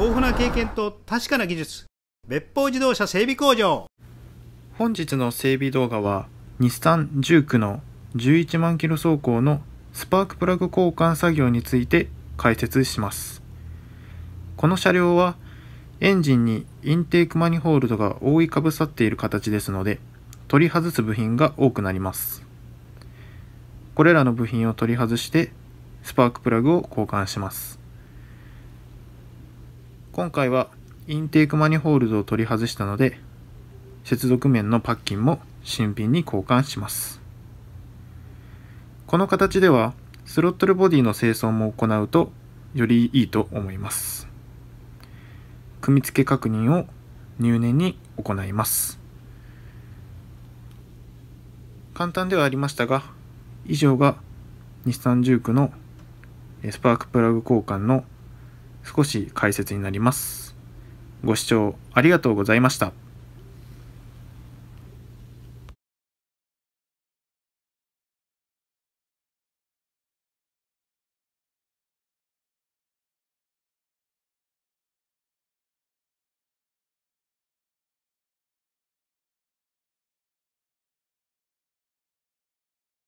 豊富な経験と確かな技術別邦自動車整備工場本日の整備動画は日産19の11万キロ走行のスパークプラグ交換作業について解説しますこの車両はエンジンにインテークマニホールドが覆いかぶさっている形ですので取り外す部品が多くなりますこれらの部品を取り外してスパークプラグを交換します今回はインテークマニホールドを取り外したので接続面のパッキンも新品に交換しますこの形ではスロットルボディの清掃も行うとよりいいと思います組み付け確認を入念に行います簡単ではありましたが以上が日産ジュークのスパークプラグ交換の少し解説になります。ご視聴ありがとうございました。